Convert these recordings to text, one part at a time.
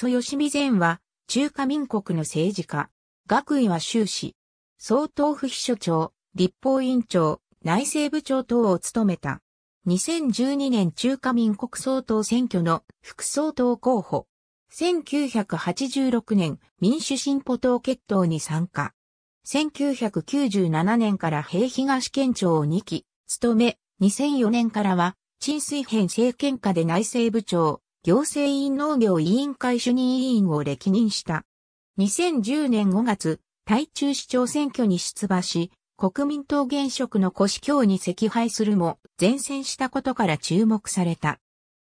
蘇義美前は、中華民国の政治家。学位は修士。総統府秘書長、立法委員長、内政部長等を務めた。2012年中華民国総統選挙の副総統候補。1986年民主進歩党決闘に参加。1997年から平東県庁を2期、務め、2004年からは、陳水平政権下で内政部長、行政院農業委員会主任委員を歴任した。2010年5月、台中市長選挙に出馬し、国民党現職の古市京に惜敗するも、前線したことから注目された。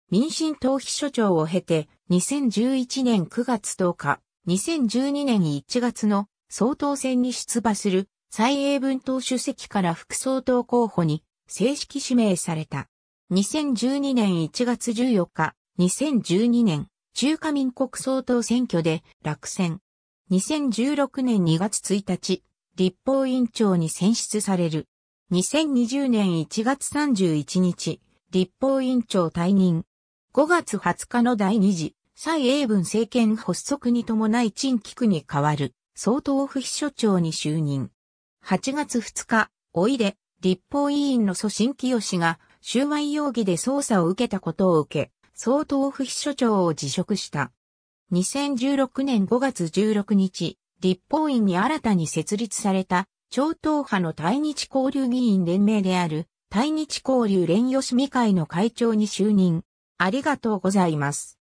民進党秘書長を経て、2011年9月10日、2012年1月の総統選に出馬する蔡英文党主席から副総統候補に正式指名された。2012年1月14日、2012年、中華民国総統選挙で落選。2016年2月1日、立法院長に選出される。2020年1月31日、立法院長退任。5月20日の第2次、蔡英文政権発足に伴い陳菊に代わる、総統府秘書長に就任。8月2日、おいで、立法委員の蘇新清が、収賄容疑で捜査を受けたことを受け、総統府秘書長を辞職した。2016年5月16日、立法院に新たに設立された、超党派の対日交流議員連盟である、対日交流連吉見会の会長に就任。ありがとうございます。